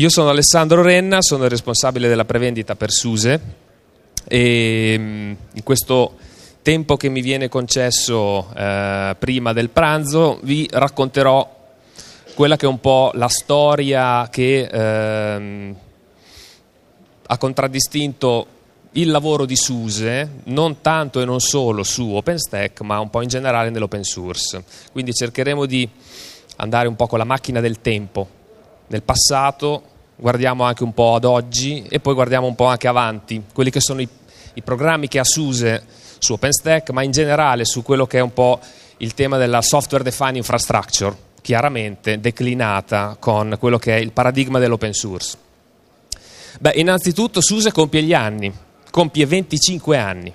Io sono Alessandro Renna, sono il responsabile della prevendita per Suse e mm, in questo tempo che mi viene concesso eh, prima del pranzo vi racconterò quella che è un po' la storia che eh, ha contraddistinto il lavoro di SUSE, non tanto e non solo su OpenStack, ma un po' in generale nell'open source. Quindi cercheremo di andare un po' con la macchina del tempo, nel passato guardiamo anche un po' ad oggi e poi guardiamo un po' anche avanti, quelli che sono i, i programmi che ha SUSE su OpenStack, ma in generale su quello che è un po' il tema della software defined infrastructure, chiaramente declinata con quello che è il paradigma dell'open source. Beh, innanzitutto SUSE compie gli anni, compie 25 anni.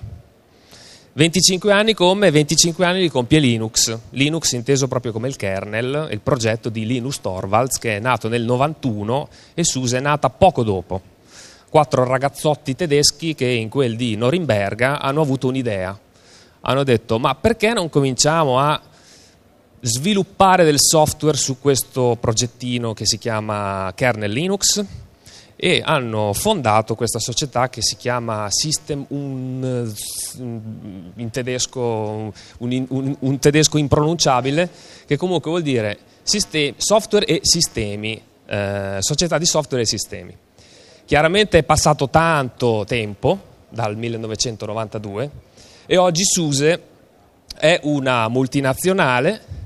25 anni come 25 anni li compie Linux, Linux inteso proprio come il kernel, il progetto di Linus Torvalds che è nato nel 91 e SUSE è nata poco dopo. Quattro ragazzotti tedeschi che in quel di Norimberga hanno avuto un'idea, hanno detto ma perché non cominciamo a sviluppare del software su questo progettino che si chiama kernel Linux? e hanno fondato questa società che si chiama System un, in tedesco un, un, un tedesco impronunciabile che comunque vuol dire sistemi, software e sistemi eh, società di software e sistemi chiaramente è passato tanto tempo dal 1992 e oggi SUSE è una multinazionale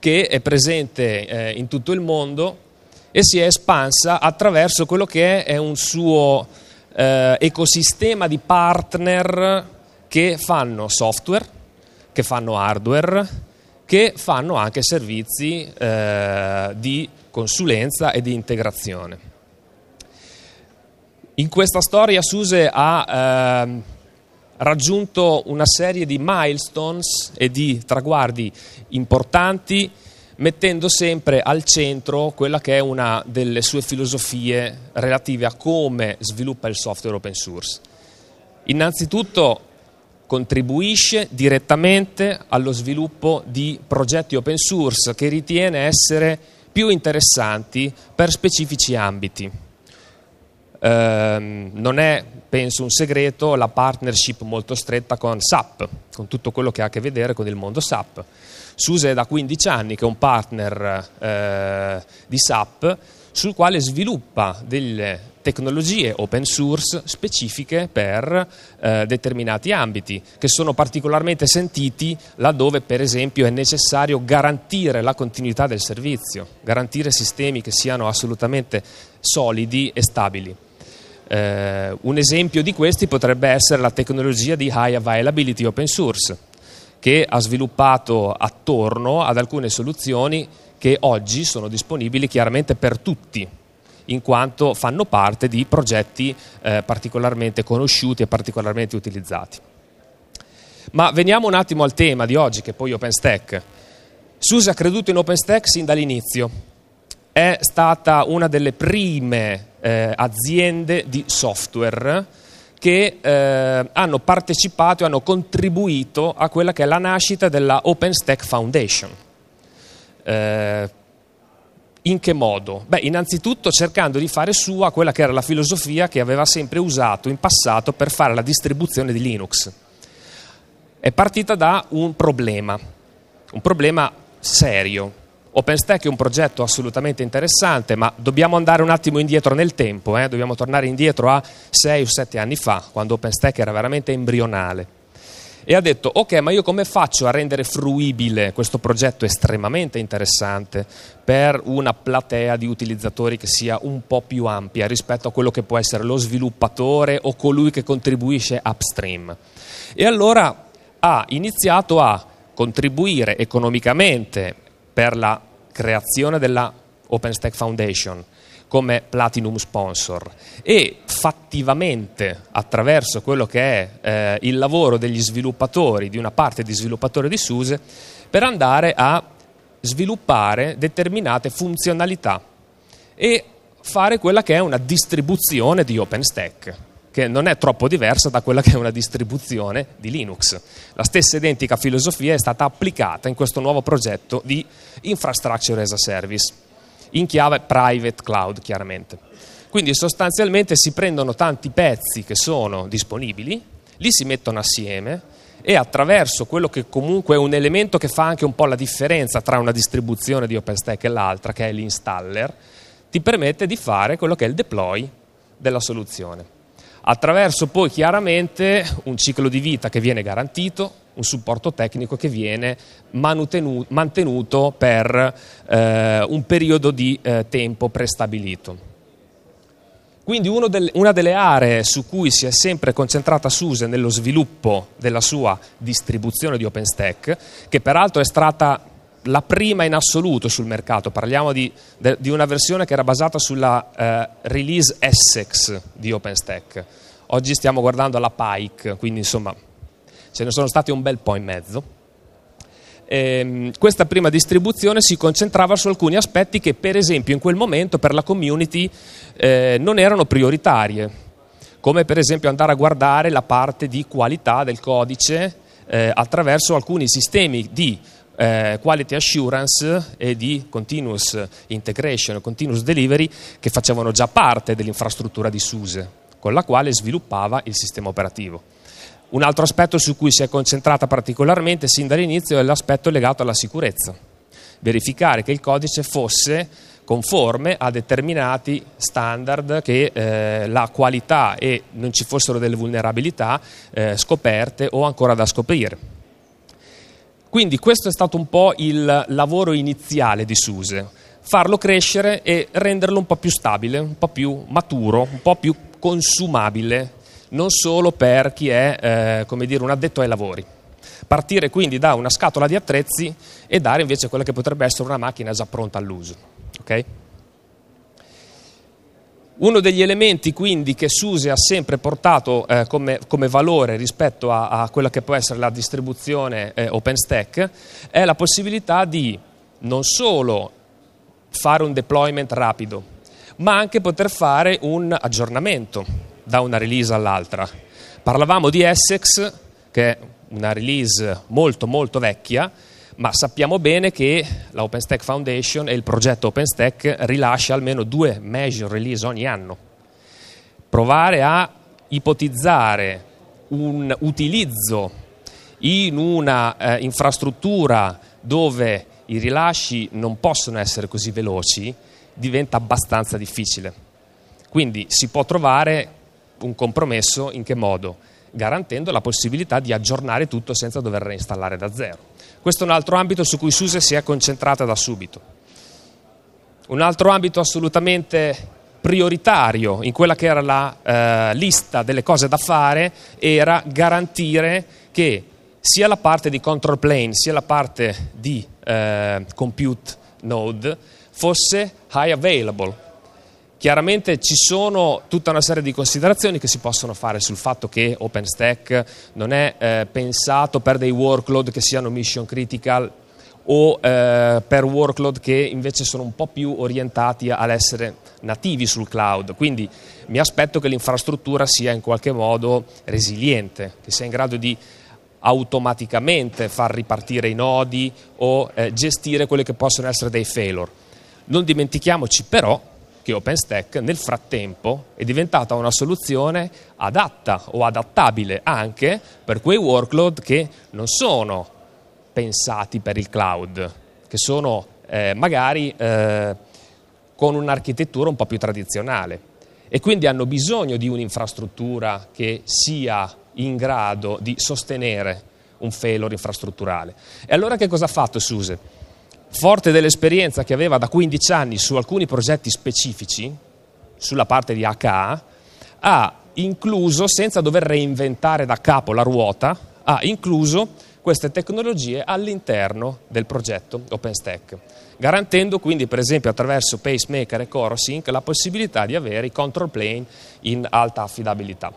che è presente eh, in tutto il mondo e si è espansa attraverso quello che è un suo eh, ecosistema di partner che fanno software, che fanno hardware, che fanno anche servizi eh, di consulenza e di integrazione. In questa storia Suse ha eh, raggiunto una serie di milestones e di traguardi importanti mettendo sempre al centro quella che è una delle sue filosofie relative a come sviluppa il software open source. Innanzitutto contribuisce direttamente allo sviluppo di progetti open source che ritiene essere più interessanti per specifici ambiti. Eh, non è penso un segreto, la partnership molto stretta con SAP, con tutto quello che ha a che vedere con il mondo SAP. SUSE è da 15 anni che è un partner eh, di SAP sul quale sviluppa delle tecnologie open source specifiche per eh, determinati ambiti che sono particolarmente sentiti laddove per esempio è necessario garantire la continuità del servizio, garantire sistemi che siano assolutamente solidi e stabili. Eh, un esempio di questi potrebbe essere la tecnologia di High Availability Open Source, che ha sviluppato attorno ad alcune soluzioni che oggi sono disponibili chiaramente per tutti, in quanto fanno parte di progetti eh, particolarmente conosciuti e particolarmente utilizzati. Ma veniamo un attimo al tema di oggi, che è poi OpenStack. SUSE ha creduto in OpenStack sin dall'inizio. È stata una delle prime eh, aziende di software che eh, hanno partecipato e hanno contribuito a quella che è la nascita della OpenStack Foundation. Eh, in che modo? Beh, innanzitutto cercando di fare sua quella che era la filosofia che aveva sempre usato in passato per fare la distribuzione di Linux. È partita da un problema, un problema serio, OpenStack è un progetto assolutamente interessante, ma dobbiamo andare un attimo indietro nel tempo, eh? dobbiamo tornare indietro a 6 o 7 anni fa, quando OpenStack era veramente embrionale. E ha detto, ok, ma io come faccio a rendere fruibile questo progetto estremamente interessante per una platea di utilizzatori che sia un po' più ampia rispetto a quello che può essere lo sviluppatore o colui che contribuisce upstream? E allora ha iniziato a contribuire economicamente per la creazione della OpenStack Foundation come Platinum Sponsor e fattivamente attraverso quello che è eh, il lavoro degli sviluppatori, di una parte di sviluppatori di SUSE, per andare a sviluppare determinate funzionalità e fare quella che è una distribuzione di OpenStack che non è troppo diversa da quella che è una distribuzione di Linux. La stessa identica filosofia è stata applicata in questo nuovo progetto di Infrastructure as a Service, in chiave private cloud chiaramente. Quindi sostanzialmente si prendono tanti pezzi che sono disponibili, li si mettono assieme e attraverso quello che comunque è un elemento che fa anche un po' la differenza tra una distribuzione di OpenStack e l'altra, che è l'installer, ti permette di fare quello che è il deploy della soluzione attraverso poi chiaramente un ciclo di vita che viene garantito, un supporto tecnico che viene mantenuto per eh, un periodo di eh, tempo prestabilito. Quindi del, una delle aree su cui si è sempre concentrata SUSE nello sviluppo della sua distribuzione di OpenStack, che peraltro è stata la prima in assoluto sul mercato, parliamo di, di una versione che era basata sulla eh, release Essex di OpenStack. Oggi stiamo guardando alla Pike, quindi insomma ce ne sono stati un bel po' in mezzo. E, ehm, questa prima distribuzione si concentrava su alcuni aspetti che per esempio in quel momento per la community eh, non erano prioritarie, come per esempio andare a guardare la parte di qualità del codice eh, attraverso alcuni sistemi di eh, quality assurance e di continuous integration, continuous delivery che facevano già parte dell'infrastruttura di SUSE con la quale sviluppava il sistema operativo. Un altro aspetto su cui si è concentrata particolarmente sin dall'inizio è l'aspetto legato alla sicurezza, verificare che il codice fosse conforme a determinati standard che eh, la qualità e non ci fossero delle vulnerabilità eh, scoperte o ancora da scoprire. Quindi questo è stato un po' il lavoro iniziale di Suse, farlo crescere e renderlo un po' più stabile, un po' più maturo, un po' più consumabile, non solo per chi è eh, dire, un addetto ai lavori. Partire quindi da una scatola di attrezzi e dare invece quella che potrebbe essere una macchina già pronta all'uso. Okay? Uno degli elementi quindi che SUSE ha sempre portato eh, come, come, valore rispetto a, a, quella che può essere la distribuzione eh, OpenStack è la possibilità di non solo fare un deployment rapido, ma anche poter fare un aggiornamento da una release all'altra. Parlavamo di Essex, che è una release molto molto vecchia, ma sappiamo bene che la OpenStack Foundation e il progetto OpenStack rilascia almeno due major release ogni anno. Provare a ipotizzare un utilizzo in una eh, infrastruttura dove i rilasci non possono essere così veloci diventa abbastanza difficile. Quindi si può trovare un compromesso in che modo? Garantendo la possibilità di aggiornare tutto senza dover reinstallare da zero. Questo è un altro ambito su cui SUSE si è concentrata da subito. Un altro ambito assolutamente prioritario in quella che era la eh, lista delle cose da fare era garantire che sia la parte di control plane sia la parte di eh, compute node fosse high available, Chiaramente ci sono tutta una serie di considerazioni che si possono fare sul fatto che OpenStack non è eh, pensato per dei workload che siano mission critical o eh, per workload che invece sono un po' più orientati all'essere nativi sul cloud. Quindi mi aspetto che l'infrastruttura sia in qualche modo resiliente, che sia in grado di automaticamente far ripartire i nodi o eh, gestire quelle che possono essere dei failure. Non dimentichiamoci però che OpenStack nel frattempo è diventata una soluzione adatta o adattabile anche per quei workload che non sono pensati per il cloud, che sono eh, magari eh, con un'architettura un po' più tradizionale e quindi hanno bisogno di un'infrastruttura che sia in grado di sostenere un failure infrastrutturale. E allora che cosa ha fatto SUSE? forte dell'esperienza che aveva da 15 anni su alcuni progetti specifici, sulla parte di HA, ha incluso, senza dover reinventare da capo la ruota, ha incluso queste tecnologie all'interno del progetto OpenStack, garantendo quindi per esempio attraverso Pacemaker e CoroSync la possibilità di avere i control plane in alta affidabilità.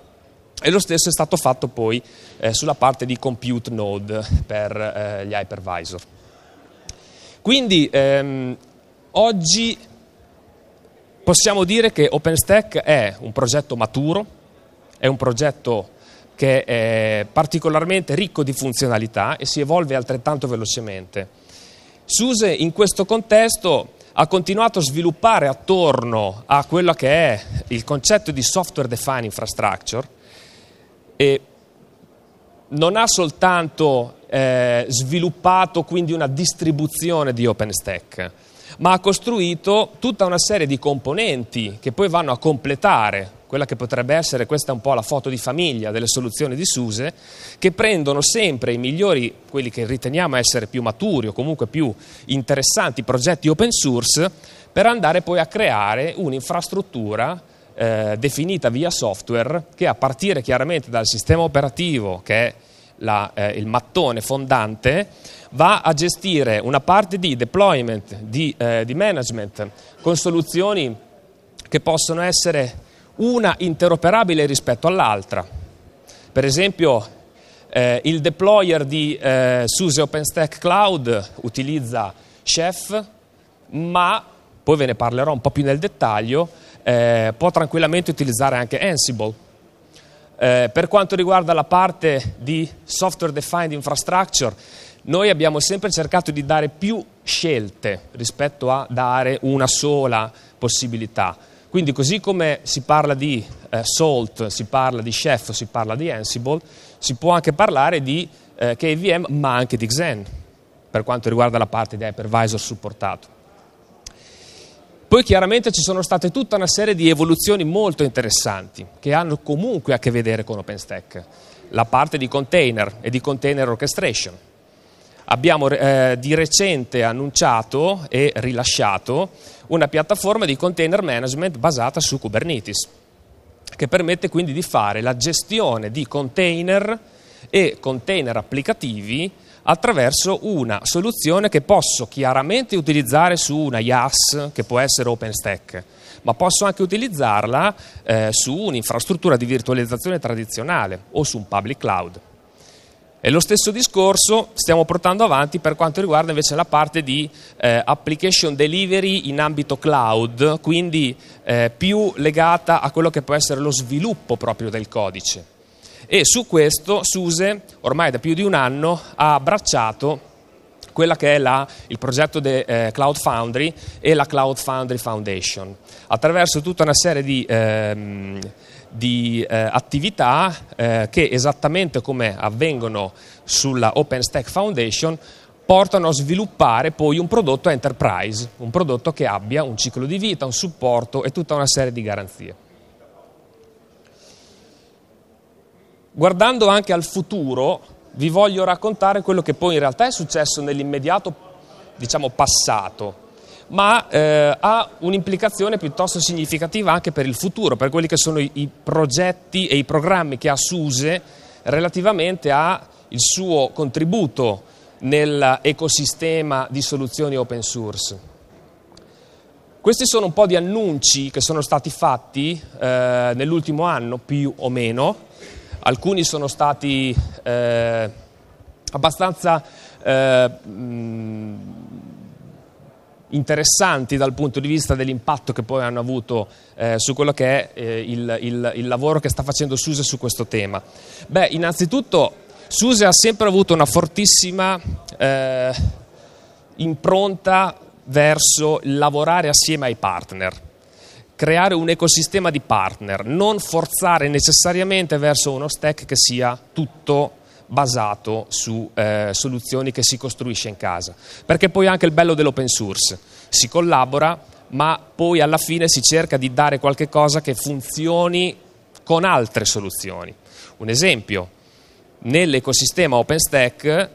E lo stesso è stato fatto poi eh, sulla parte di compute node per eh, gli hypervisor. Quindi ehm, oggi possiamo dire che OpenStack è un progetto maturo, è un progetto che è particolarmente ricco di funzionalità e si evolve altrettanto velocemente. SUSE in questo contesto ha continuato a sviluppare attorno a quello che è il concetto di software defined infrastructure e non ha soltanto eh, sviluppato quindi una distribuzione di OpenStack, ma ha costruito tutta una serie di componenti che poi vanno a completare quella che potrebbe essere, questa è un po' la foto di famiglia delle soluzioni di SUSE, che prendono sempre i migliori, quelli che riteniamo essere più maturi o comunque più interessanti progetti open source, per andare poi a creare un'infrastruttura eh, definita via software che a partire chiaramente dal sistema operativo che è la, eh, il mattone fondante, va a gestire una parte di deployment, di, eh, di management, con soluzioni che possono essere una interoperabile rispetto all'altra. Per esempio, eh, il deployer di eh, SUSE OpenStack Cloud utilizza Chef, ma poi ve ne parlerò un po' più nel dettaglio, eh, può tranquillamente utilizzare anche Ansible eh, per quanto riguarda la parte di software defined infrastructure, noi abbiamo sempre cercato di dare più scelte rispetto a dare una sola possibilità. Quindi così come si parla di eh, Salt, si parla di Chef, si parla di Ansible, si può anche parlare di eh, KVM ma anche di Xen per quanto riguarda la parte di hypervisor supportato. Poi chiaramente ci sono state tutta una serie di evoluzioni molto interessanti che hanno comunque a che vedere con OpenStack, la parte di container e di container orchestration. Abbiamo eh, di recente annunciato e rilasciato una piattaforma di container management basata su Kubernetes, che permette quindi di fare la gestione di container e container applicativi attraverso una soluzione che posso chiaramente utilizzare su una IaaS, che può essere OpenStack, ma posso anche utilizzarla eh, su un'infrastruttura di virtualizzazione tradizionale o su un public cloud. E lo stesso discorso stiamo portando avanti per quanto riguarda invece la parte di eh, application delivery in ambito cloud, quindi eh, più legata a quello che può essere lo sviluppo proprio del codice e su questo Suse ormai da più di un anno ha abbracciato quella che è la, il progetto de, eh, Cloud Foundry e la Cloud Foundry Foundation. Attraverso tutta una serie di, ehm, di eh, attività eh, che esattamente come avvengono sulla OpenStack Foundation portano a sviluppare poi un prodotto enterprise, un prodotto che abbia un ciclo di vita, un supporto e tutta una serie di garanzie. guardando anche al futuro, vi voglio raccontare quello che poi in realtà è successo nell'immediato, diciamo, passato, ma eh, ha un'implicazione piuttosto significativa anche per il futuro, per quelli che sono i, i progetti e i programmi che ha SUSE relativamente al suo contributo nell'ecosistema di soluzioni open source. Questi sono un po' di annunci che sono stati fatti eh, nell'ultimo anno, più o meno, alcuni sono stati eh, abbastanza eh, interessanti dal punto di vista dell'impatto che poi hanno avuto eh, su quello che è eh, il, il, il, lavoro che sta facendo Suse su questo tema. Beh, innanzitutto Suse ha sempre avuto una fortissima eh, impronta verso lavorare assieme ai partner creare un ecosistema di partner, non forzare necessariamente verso uno stack che sia tutto basato su eh, soluzioni che si costruisce in casa. Perché poi anche il bello dell'open source, si collabora, ma poi alla fine si cerca di dare qualche cosa che funzioni con altre soluzioni. Un esempio, nell'ecosistema OpenStack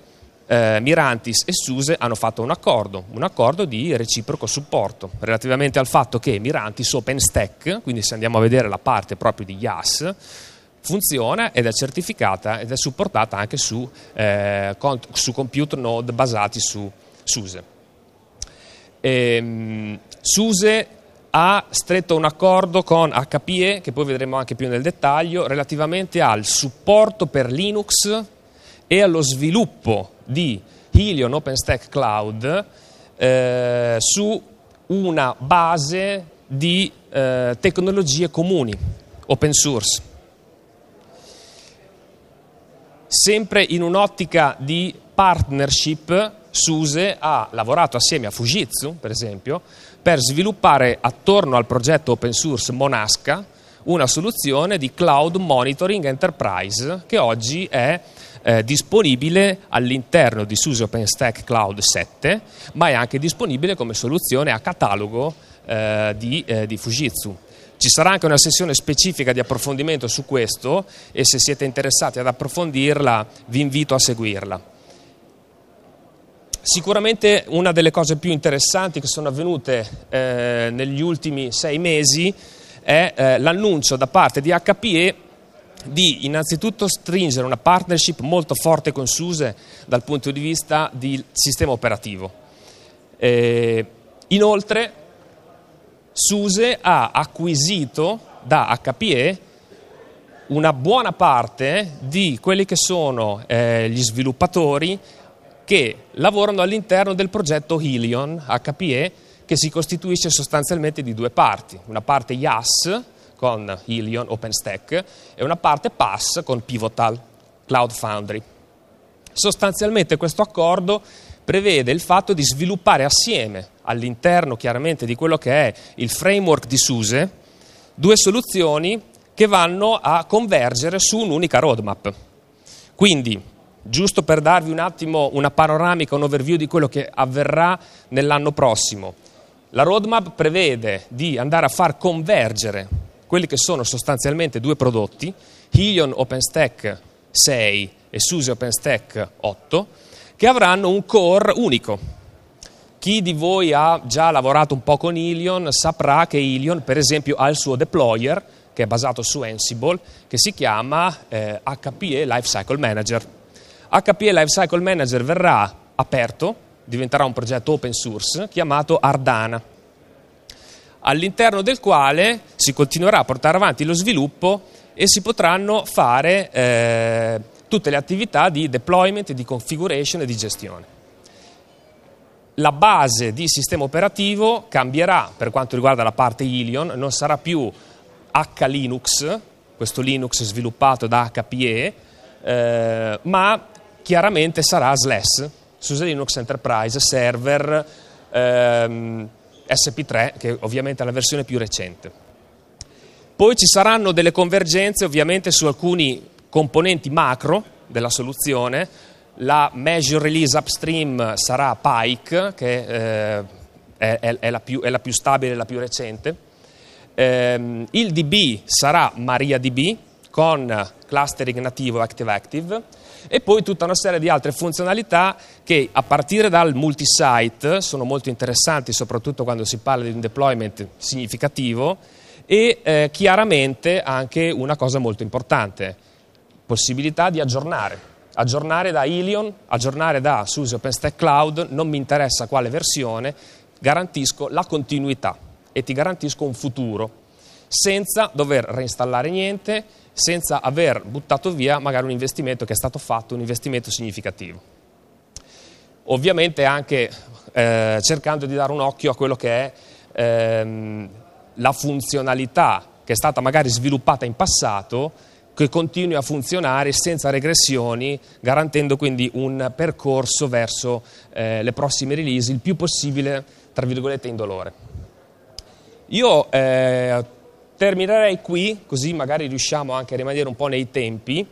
eh, Mirantis e Suse hanno fatto un accordo, un accordo di reciproco supporto relativamente al fatto che Mirantis OpenStack, quindi se andiamo a vedere la parte proprio di IaaS, funziona ed è certificata ed è supportata anche su, eh, con, su computer node basati su SUSE. E, ehm, SUSE ha stretto un accordo con HPE, che poi vedremo anche più nel dettaglio, relativamente al supporto per Linux e allo sviluppo di Helion OpenStack Cloud eh, su una base di eh, tecnologie comuni, open source. Sempre in un'ottica di partnership, SUSE ha lavorato assieme a Fujitsu, per esempio, per sviluppare attorno al progetto open source Monasca una soluzione di cloud monitoring enterprise che oggi è eh, disponibile all'interno di SUSE OpenStack Cloud 7, ma è anche disponibile come soluzione a catalogo eh, di, eh, di Fujitsu. Ci sarà anche una sessione specifica di approfondimento su questo e se siete interessati ad approfondirla vi invito a seguirla. Sicuramente una delle cose più interessanti che sono avvenute eh, negli ultimi sei mesi è eh, l'annuncio da parte di HPE di innanzitutto stringere una partnership molto forte con SUSE dal punto di vista del sistema operativo. Eh, inoltre SUSE ha acquisito da HPE una buona parte di quelli che sono eh, gli sviluppatori che lavorano all'interno del progetto Helion HPE che si costituisce sostanzialmente di due parti, una parte IaaS con Helion, OpenStack, e una parte PaaS con Pivotal, Cloud Foundry. Sostanzialmente questo accordo prevede il fatto di sviluppare assieme, all'interno chiaramente di quello che è il framework di SUSE, due soluzioni che vanno a convergere su un'unica roadmap. Quindi, giusto per darvi un attimo una panoramica, un overview di quello che avverrà nell'anno prossimo, la roadmap prevede di andare a far convergere quelli che sono sostanzialmente due prodotti, Helion OpenStack 6 e SUSE OpenStack 8, che avranno un core unico. Chi di voi ha già lavorato un po' con Helion saprà che Helion, per esempio, ha il suo deployer, che è basato su Ansible, che si chiama eh, HPE Lifecycle Manager. HPE Lifecycle Manager verrà aperto diventerà un progetto open source chiamato Ardana, all'interno del quale si continuerà a portare avanti lo sviluppo e si potranno fare eh, tutte le attività di deployment, di configuration e di gestione. La base di sistema operativo cambierà per quanto riguarda la parte Ilion, non sarà più H-Linux, questo Linux sviluppato da HPE, eh, ma chiaramente sarà SLES, su Linux Enterprise Server ehm, SP3, che ovviamente è la versione più recente. Poi ci saranno delle convergenze ovviamente su alcuni componenti macro della soluzione, la measure release upstream sarà Pike, che eh, è, è, la più, è, la più, stabile e la più recente. Eh, il DB sarà MariaDB con clustering nativo ActiveActive. active e poi tutta una serie di altre funzionalità che a partire dal multisite sono molto interessanti soprattutto quando si parla di un deployment significativo e eh, chiaramente anche una cosa molto importante, possibilità di aggiornare. Aggiornare da Ilion, aggiornare da SUSE OpenStack Cloud, non mi interessa quale versione, garantisco la continuità e ti garantisco un futuro senza dover reinstallare niente, senza aver buttato via magari un investimento che è stato fatto, un investimento significativo. Ovviamente anche eh, cercando di dare un occhio a quello che è ehm, la funzionalità che è stata magari sviluppata in passato, che continui a funzionare senza regressioni, garantendo quindi un percorso verso eh, le prossime release il più possibile, tra virgolette, indolore. Io eh, Terminerei qui, così magari riusciamo anche a rimanere un po' nei tempi.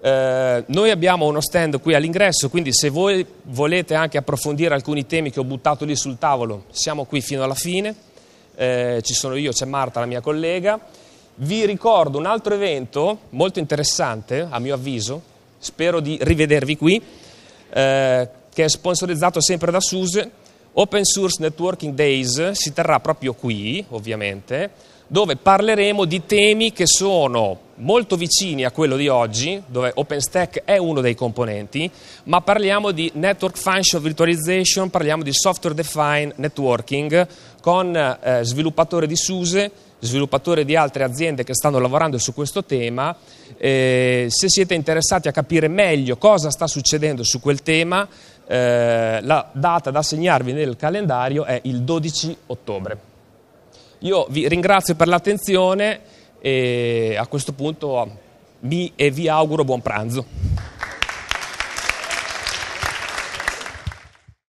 Eh, noi abbiamo uno stand qui all'ingresso, quindi se voi volete anche approfondire alcuni temi che ho buttato lì sul tavolo, siamo qui fino alla fine. Eh, ci sono io, c'è Marta, la mia collega. Vi ricordo un altro evento molto interessante, a mio avviso, spero di rivedervi qui, eh, che è sponsorizzato sempre da SUSE. Open Source Networking Days si terrà proprio qui, ovviamente dove parleremo di temi che sono molto vicini a quello di oggi, dove OpenStack è uno dei componenti, ma parliamo di Network Function Virtualization, parliamo di Software Defined Networking con eh, sviluppatori di SUSE, sviluppatori di altre aziende che stanno lavorando su questo tema. Eh, se siete interessati a capire meglio cosa sta succedendo su quel tema, eh, la data da segnarvi nel calendario è il 12 ottobre. Io vi ringrazio per l'attenzione e a questo punto mi e vi auguro buon pranzo.